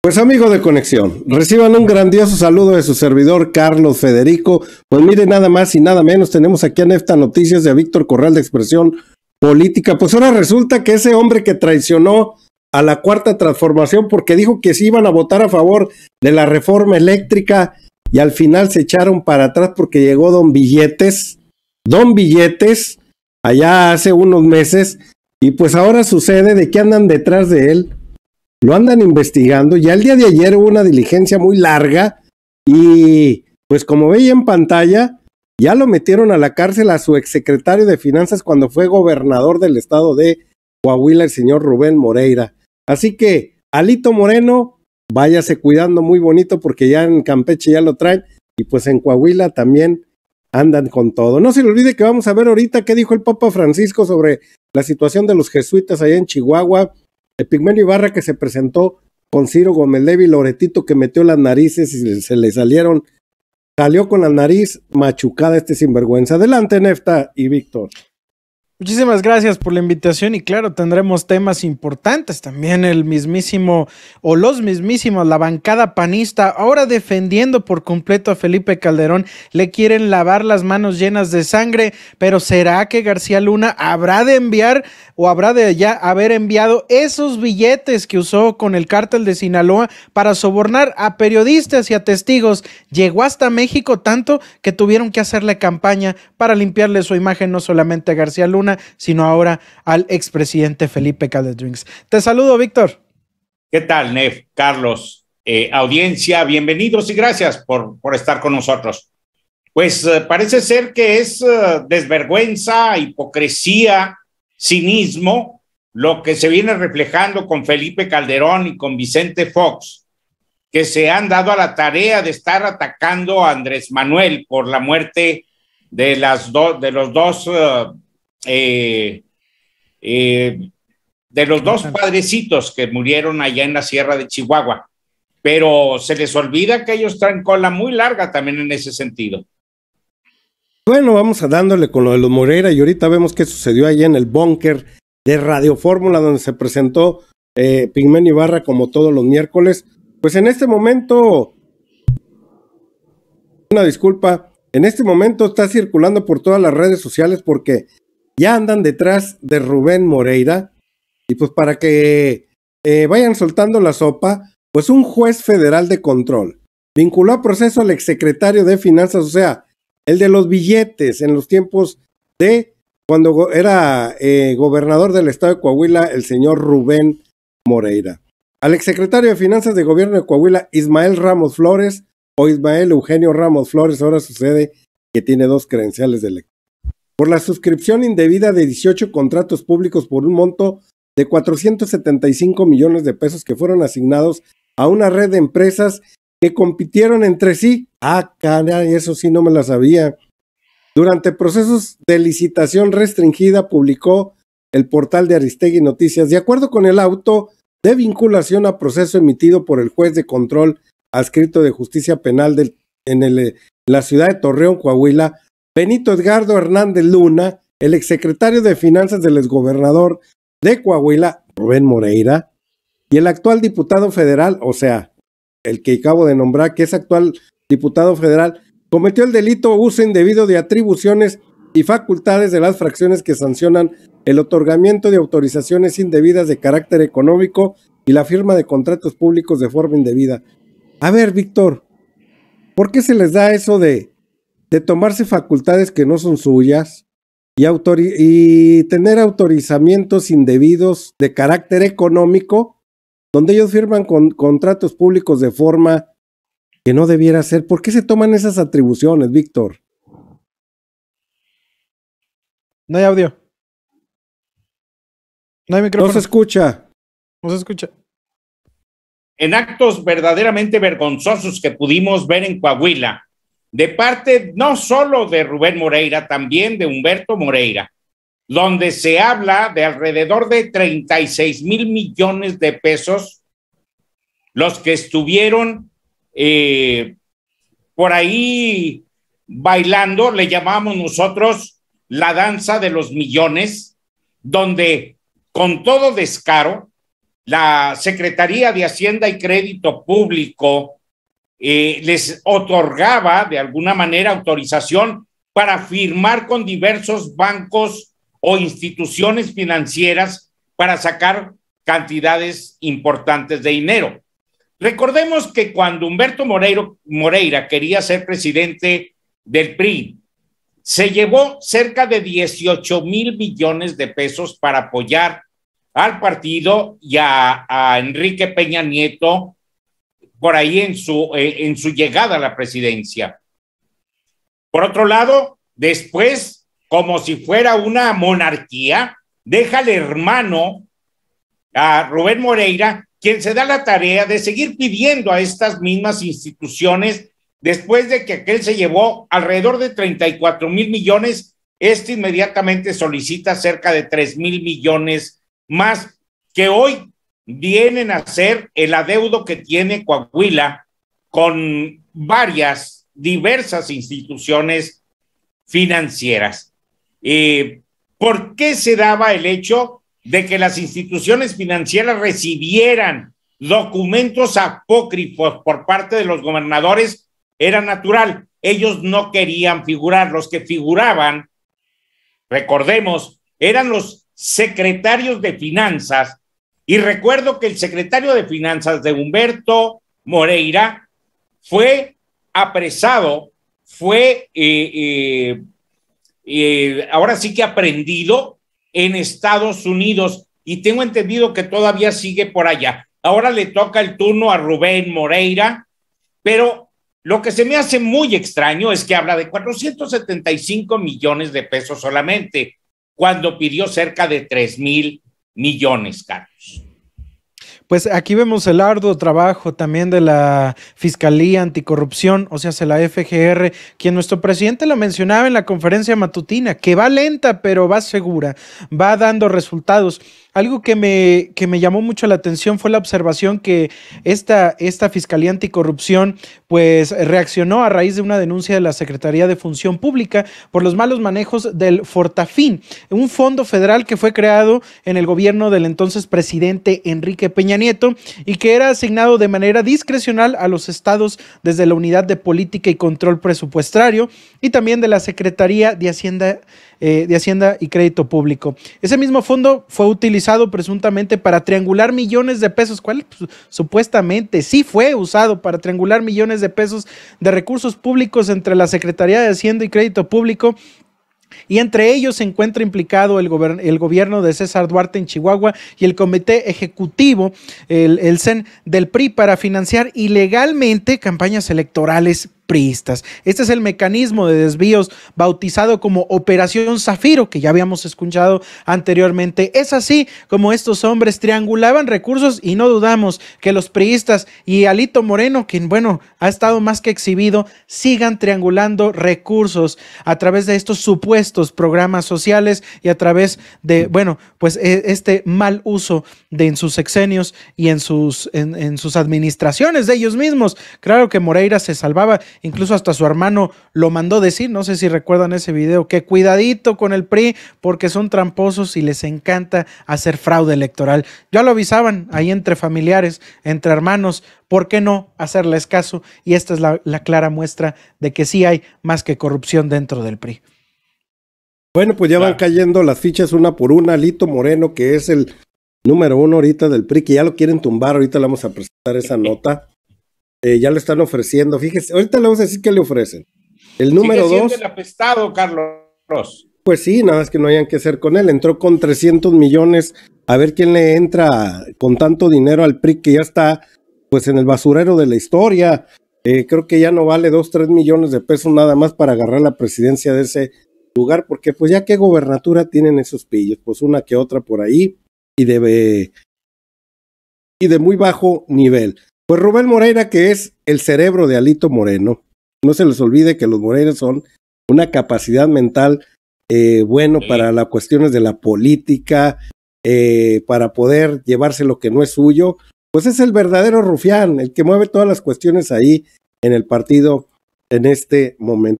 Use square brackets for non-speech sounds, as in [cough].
Pues amigo de Conexión, reciban un grandioso saludo de su servidor Carlos Federico. Pues miren, nada más y nada menos, tenemos aquí en Nefta Noticias de Víctor Corral de Expresión Política. Pues ahora resulta que ese hombre que traicionó a la cuarta transformación porque dijo que se iban a votar a favor de la reforma eléctrica y al final se echaron para atrás porque llegó Don Billetes, Don Billetes, allá hace unos meses, y pues ahora sucede de que andan detrás de él lo andan investigando. Ya el día de ayer hubo una diligencia muy larga y pues como veía en pantalla, ya lo metieron a la cárcel a su exsecretario de Finanzas cuando fue gobernador del estado de Coahuila, el señor Rubén Moreira. Así que, Alito Moreno, váyase cuidando muy bonito porque ya en Campeche ya lo traen y pues en Coahuila también andan con todo. No se le olvide que vamos a ver ahorita qué dijo el Papa Francisco sobre la situación de los jesuitas allá en Chihuahua, pigmenio Ibarra que se presentó con Ciro Gómez Levy, Loretito que metió las narices y se le salieron, salió con la nariz machucada este sinvergüenza. Adelante, Nefta y Víctor. Muchísimas gracias por la invitación y claro, tendremos temas importantes también, el mismísimo o los mismísimos, la bancada panista, ahora defendiendo por completo a Felipe Calderón, le quieren lavar las manos llenas de sangre, pero ¿será que García Luna habrá de enviar o habrá de ya haber enviado esos billetes que usó con el cártel de Sinaloa para sobornar a periodistas y a testigos? Llegó hasta México tanto que tuvieron que hacerle campaña para limpiarle su imagen no solamente a García Luna, sino ahora al expresidente Felipe Calderón. Te saludo, Víctor. ¿Qué tal, Nef? Carlos, eh, audiencia, bienvenidos y gracias por, estar con nosotros. Pues eh, parece ser que es eh, desvergüenza, hipocresía, cinismo, lo que se viene reflejando con Felipe Calderón y con Vicente Fox, que se han dado a la tarea de estar atacando a Andrés Manuel por la muerte de, las de los dos eh, eh, de los dos padrecitos que murieron allá en la sierra de Chihuahua, pero se les olvida que ellos traen cola muy larga también en ese sentido. Bueno, vamos a dándole con lo de los Moreira y ahorita vemos qué sucedió allá en el búnker de Radio Fórmula donde se presentó eh, Pigmen Ibarra como todos los miércoles. Pues en este momento, una disculpa, en este momento está circulando por todas las redes sociales porque ya andan detrás de Rubén Moreira. Y pues para que eh, vayan soltando la sopa, pues un juez federal de control vinculó a proceso al exsecretario de Finanzas, o sea, el de los billetes en los tiempos de cuando era eh, gobernador del estado de Coahuila, el señor Rubén Moreira. Al exsecretario de Finanzas de Gobierno de Coahuila, Ismael Ramos Flores, o Ismael Eugenio Ramos Flores, ahora sucede que tiene dos credenciales de por la suscripción indebida de 18 contratos públicos por un monto de 475 millones de pesos que fueron asignados a una red de empresas que compitieron entre sí. Ah, caray, eso sí no me la sabía. Durante procesos de licitación restringida publicó el portal de Aristegui Noticias, de acuerdo con el auto de vinculación a proceso emitido por el juez de control adscrito de justicia penal del, en la ciudad de Torreón, Coahuila, Benito Edgardo Hernández Luna, el exsecretario de Finanzas del exgobernador de Coahuila, Rubén Moreira, y el actual diputado federal, o sea, el que acabo de nombrar, que es actual diputado federal, cometió el delito uso indebido de atribuciones y facultades de las fracciones que sancionan el otorgamiento de autorizaciones indebidas de carácter económico y la firma de contratos públicos de forma indebida. A ver, Víctor, ¿por qué se les da eso de de tomarse facultades que no son suyas y, tener autorizamientos indebidos de carácter económico, donde ellos firman con contratos públicos de forma que no debiera ser. ¿Por qué se toman esas atribuciones, Víctor? No hay audio. No hay micrófono. No se escucha. No se escucha. En actos verdaderamente vergonzosos que pudimos ver en Coahuila, de parte no solo de Rubén Moreira, también de Humberto Moreira, donde se habla de alrededor de 36 mil millones de pesos los que estuvieron eh, por ahí bailando, le llamamos nosotros la danza de los millones, donde con todo descaro, la Secretaría de Hacienda y Crédito Público eh, les otorgaba de alguna manera autorización para firmar con diversos bancos o instituciones financieras para sacar cantidades importantes de dinero. Recordemos que cuando Humberto Moreira quería ser presidente del PRI, se llevó cerca de 18 mil millones de pesos para apoyar al partido y a Enrique Peña Nieto por ahí en su, eh, en su llegada a la presidencia. Por otro lado, después, como si fuera una monarquía, deja al hermano, a Rubén Moreira, quien se da la tarea de seguir pidiendo a estas mismas instituciones después de que aquel se llevó alrededor de 34 mil millones, este inmediatamente solicita cerca de 3 mil millones más que hoy vienen a ser el adeudo que tiene Coahuila con varias, diversas instituciones financieras. Eh, ¿Por qué se daba el hecho de que las instituciones financieras recibieran documentos apócrifos por parte de los gobernadores? Era natural. Ellos no querían figurar. Los que figuraban, recordemos, eran los secretarios de finanzas y recuerdo que el secretario de Finanzas de Humberto Moreira fue apresado, fue eh, eh, eh, ahora sí que aprendido en Estados Unidos y tengo entendido que todavía sigue por allá. Ahora le toca el turno a Rubén Moreira, pero lo que se me hace muy extraño es que habla de 475 millones de pesos solamente, cuando pidió cerca de 3 mil millones, caros. Pues aquí vemos el arduo trabajo también de la Fiscalía Anticorrupción, o sea, la FGR, quien nuestro presidente lo mencionaba en la conferencia matutina, que va lenta, pero va segura, va dando resultados. Algo que me, me llamó mucho la atención fue la observación que esta, esta Fiscalía Anticorrupción pues reaccionó a raíz de una denuncia de la Secretaría de Función Pública por los malos manejos del Fortafín, un fondo federal que fue creado en el gobierno del entonces presidente Enrique Peña Nieto y que era asignado de manera discrecional a los estados desde la Unidad de Política y Control Presupuestario y también de la Secretaría de Hacienda eh, de Hacienda y Crédito Público. Ese mismo fondo fue utilizado presuntamente para triangular millones de pesos, ¿cuál? Pues, supuestamente sí fue usado para triangular millones de pesos de recursos públicos entre la Secretaría de Hacienda y Crédito Público y entre ellos se encuentra implicado el, gobierno de César Duarte en Chihuahua y el comité ejecutivo, el, el CEN del PRI, para financiar ilegalmente campañas electorales priistas. Este es el mecanismo de desvíos bautizado como Operación Zafiro, que ya habíamos escuchado anteriormente. Es así como estos hombres triangulaban recursos y no dudamos que los priistas y Alito Moreno, quien bueno, ha estado más que exhibido, sigan triangulando recursos a través de estos supuestos programas sociales y a través de, bueno, pues e, este mal uso de en sus exenios y en sus, en sus administraciones de ellos mismos. Claro que Moreira se salvaba incluso hasta su hermano lo mandó decir, no sé si recuerdan ese video, que cuidadito con el PRI porque son tramposos y les encanta hacer fraude electoral. Ya lo avisaban ahí entre familiares, entre hermanos, ¿por qué no hacerles caso? Y esta es la, clara muestra de que sí hay más que corrupción dentro del PRI. Bueno, pues ya van cayendo las fichas una por una. Lito Moreno, que es el número uno ahorita del PRI, que ya lo quieren tumbar, ahorita le vamos a presentar esa [laughs] nota. Eh, ya le están ofreciendo. Fíjese, ahorita le vamos a decir qué le ofrecen. El número Sigue dos. el apestado, Carlos. Pues sí, nada más que no hayan que hacer con él. Entró con 300 millones. A ver quién le entra con tanto dinero al PRI que ya está pues en el basurero de la historia. Eh, creo que ya no vale 2, 3 millones de pesos nada más para agarrar la presidencia de ese lugar, porque pues ya qué gobernatura tienen esos pillos, pues una que otra por ahí y debe y de muy bajo nivel. Pues Rubén Moreira, que es el cerebro de Alito Moreno, no se les olvide que los morenos son una capacidad mental eh, bueno para las cuestiones de la política, eh, para poder llevarse lo que no es suyo, pues es el verdadero rufián, el que mueve todas las cuestiones ahí en el partido en este momento.